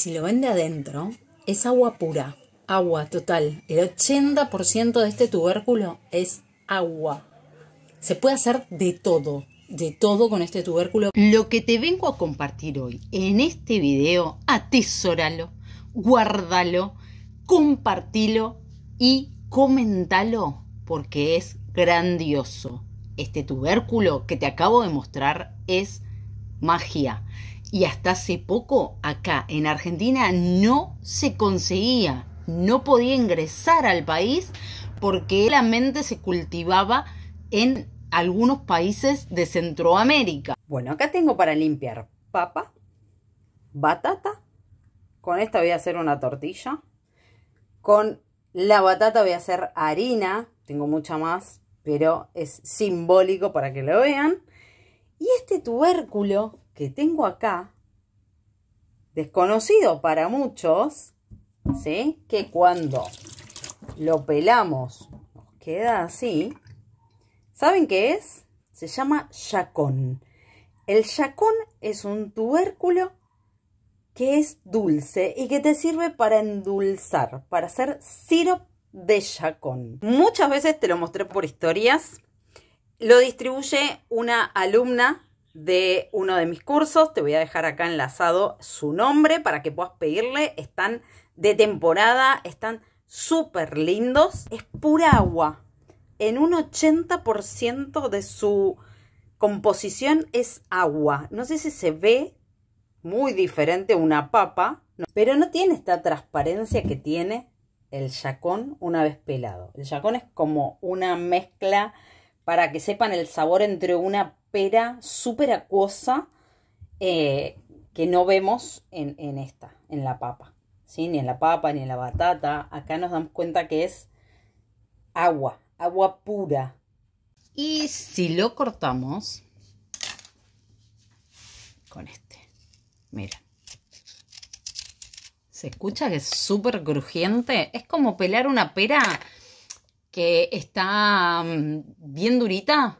Si lo vende adentro, es agua pura, agua total. El 80% de este tubérculo es agua. Se puede hacer de todo, de todo con este tubérculo. Lo que te vengo a compartir hoy en este video, atesóralo, guárdalo, compartilo y comentalo porque es grandioso. Este tubérculo que te acabo de mostrar es magia y hasta hace poco acá en Argentina no se conseguía, no podía ingresar al país porque la mente se cultivaba en algunos países de Centroamérica. Bueno, acá tengo para limpiar papa, batata, con esta voy a hacer una tortilla, con la batata voy a hacer harina, tengo mucha más, pero es simbólico para que lo vean. Y este tubérculo que tengo acá, desconocido para muchos, ¿sí? Que cuando lo pelamos nos queda así. ¿Saben qué es? Se llama yacón. El yacón es un tubérculo que es dulce y que te sirve para endulzar, para hacer sirope de yacón. Muchas veces te lo mostré por historias. Lo distribuye una alumna de uno de mis cursos. Te voy a dejar acá enlazado su nombre para que puedas pedirle. Están de temporada, están súper lindos. Es pura agua. En un 80% de su composición es agua. No sé si se ve muy diferente una papa, pero no tiene esta transparencia que tiene el yacón una vez pelado. El yacón es como una mezcla, para que sepan el sabor entre una pera súper acuosa, eh, que no vemos en, esta, en la papa. ¿sí? Ni en la papa, ni en la batata. Acá nos damos cuenta que es agua, agua pura. Y si lo cortamos con este, mira. Se escucha que es súper crujiente. Es como pelar una pera que está mm, bien durita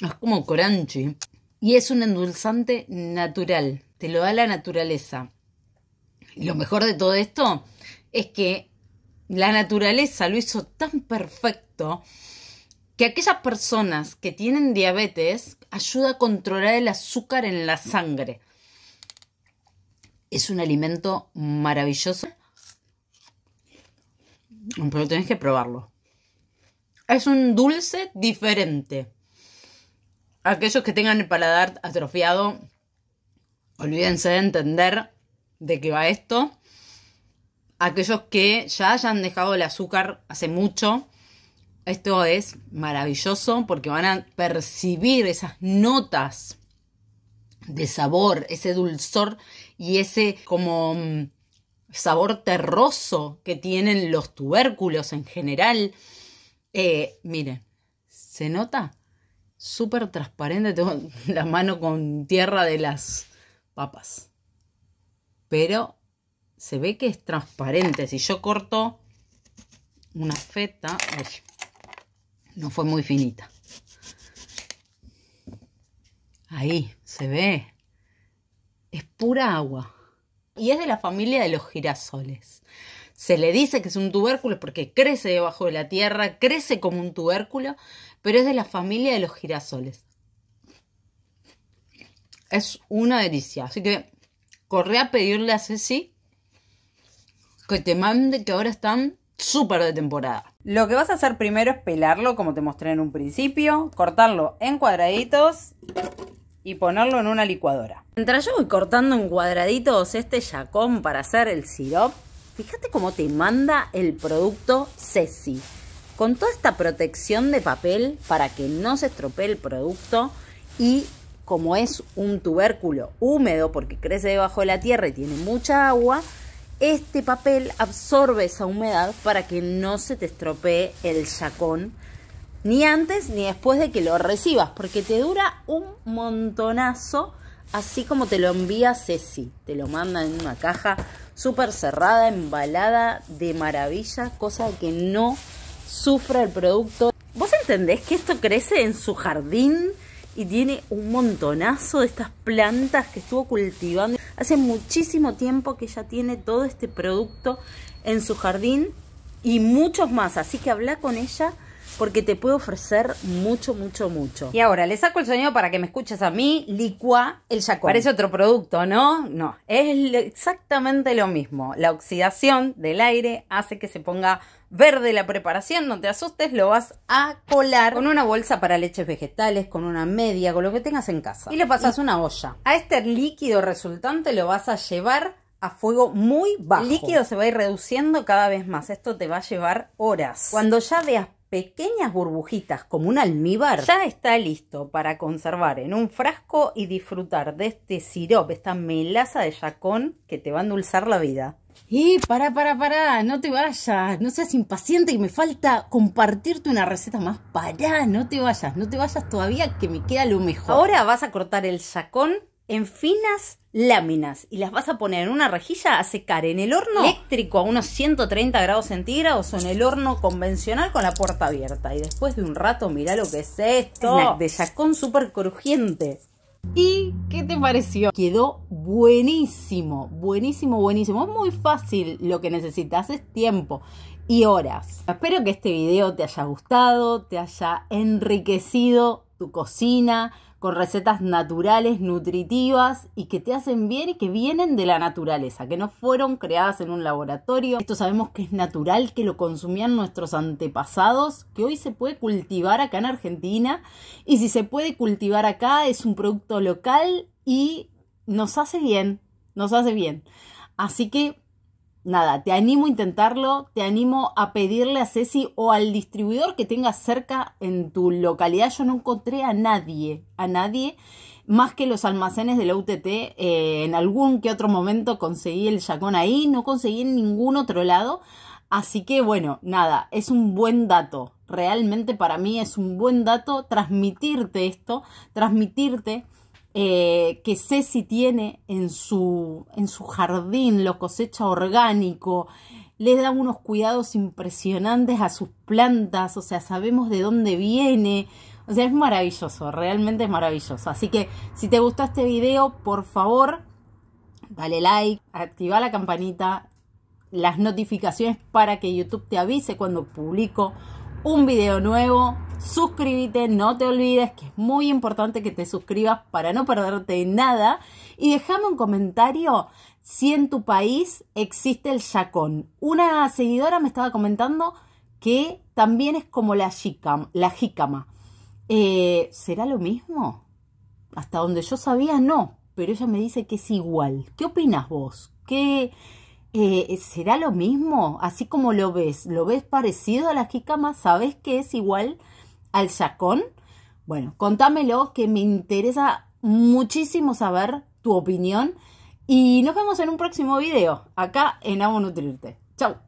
Es como coranchi. Y es un endulzante natural. Te lo da la naturaleza. lo mejor de todo esto es que la naturaleza lo hizo tan perfecto que aquellas personas que tienen diabetes ayuda a controlar el azúcar en la sangre. Es un alimento maravilloso. Pero tenés que probarlo. Es un dulce diferente aquellos que tengan el paladar atrofiado, olvídense de entender de qué va esto. Aquellos que ya hayan dejado el azúcar hace mucho, esto es maravilloso porque van a percibir esas notas de sabor, ese dulzor y ese como mm, sabor terroso que tienen los tubérculos en general. Eh, miren, se nota súper transparente, tengo la mano con tierra de las papas. Pero se ve que es transparente. Si yo corto una feta, no fue muy finita. Ahí, se ve. Es pura agua. Y es de la familia de los girasoles. Se le dice que es un tubérculo porque crece debajo de la tierra, crece como un tubérculo, pero es de la familia de los girasoles. Es una delicia. Así que corré a pedirle a Ceci que te mande que ahora están súper de temporada. Lo que vas a hacer primero es pelarlo, como te mostré en un principio, cortarlo en cuadraditos y ponerlo en una licuadora. Mientras yo voy cortando en cuadraditos este yacón para hacer el sirope, Fíjate cómo te manda el producto Ceci. Con toda esta protección de papel para que no se estropee el producto y como es un tubérculo húmedo porque crece debajo de la tierra y tiene mucha agua, este papel absorbe esa humedad para que no se te estropee el chacón ni antes ni después de que lo recibas, porque te dura un montonazo, así como te lo envía Ceci. Te lo manda en una caja súper cerrada, embalada de maravilla, cosa que no sufra el producto. ¿Vos entendés que esto crece en su jardín? y tiene un montonazo de estas plantas que estuvo cultivando. Hace muchísimo tiempo que ya tiene todo este producto en su jardín y muchos más, así que habla con ella porque te puede ofrecer mucho, mucho, mucho. Y ahora, le saco el sonido para que me escuches a mí, licua el yacón. Parece otro producto, ¿no? No, es exactamente lo mismo. La oxidación del aire hace que se ponga verde la preparación, no te asustes, lo vas a colar con una bolsa para leches vegetales, con una media, con lo que tengas en casa. Y le pasas una olla. A este líquido resultante lo vas a llevar a fuego muy bajo. El líquido se va a ir reduciendo cada vez más. Esto te va a llevar horas. Cuando ya veas pequeñas burbujitas como un almíbar, ya está listo para conservar en un frasco y disfrutar de este sirope, esta melaza de yacón que te va a endulzar la vida. Y para, para, para, no te vayas, no seas impaciente y me falta compartirte una receta más. ¡Para! no te vayas, no te vayas todavía que me queda lo mejor. Ahora vas a cortar el yacón en finas láminas y las vas a poner en una rejilla a secar en el horno eléctrico a unos 130 grados centígrados o en el horno convencional con la puerta abierta. Y después de un rato, mirá lo que es esto. Snack de jacón súper crujiente. ¿Y qué te pareció? Quedó buenísimo, buenísimo, buenísimo. Es muy fácil, lo que necesitas es tiempo y horas. Espero que este video te haya gustado, te haya enriquecido tu cocina, con recetas naturales, nutritivas y que te hacen bien y que vienen de la naturaleza, que no fueron creadas en un laboratorio. Esto sabemos que es natural, que lo consumían nuestros antepasados, que hoy se puede cultivar acá en Argentina y si se puede cultivar acá es un producto local y nos hace bien, nos hace bien. Así que nada, te animo a intentarlo, te animo a pedirle a Ceci o al distribuidor que tengas cerca en tu localidad. Yo no encontré a nadie, a nadie, más que los almacenes de la UTT. Eh, en algún que otro momento conseguí el yacón ahí, no conseguí en ningún otro lado. Así que bueno, nada, es un buen dato. Realmente para mí es un buen dato transmitirte esto, transmitirte eh, que que si tiene en su, en su jardín, lo cosecha orgánico, le da unos cuidados impresionantes a sus plantas, o sea, sabemos de dónde viene. O sea, es maravilloso, realmente es maravilloso. Así que si te gustó este video, por favor, dale like, activa la campanita, las notificaciones para que YouTube te avise cuando publico un video nuevo. Suscríbete, no te olvides que es muy importante que te suscribas para no perderte nada. Y déjame un comentario si en tu país existe el yacón. Una seguidora me estaba comentando que también es como la, jicama. La eh, ¿Será lo mismo? Hasta donde yo sabía, no. Pero ella me dice que es igual. ¿Qué opinas vos? ¿Qué, eh, ¿será lo mismo? Así como lo ves, ¿lo ves parecido a la jícama? ¿Sabes que es igual al chacón? Bueno, contámelo que me interesa muchísimo saber tu opinión y nos vemos en un próximo video acá en Amo Nutrirte. ¡Chao!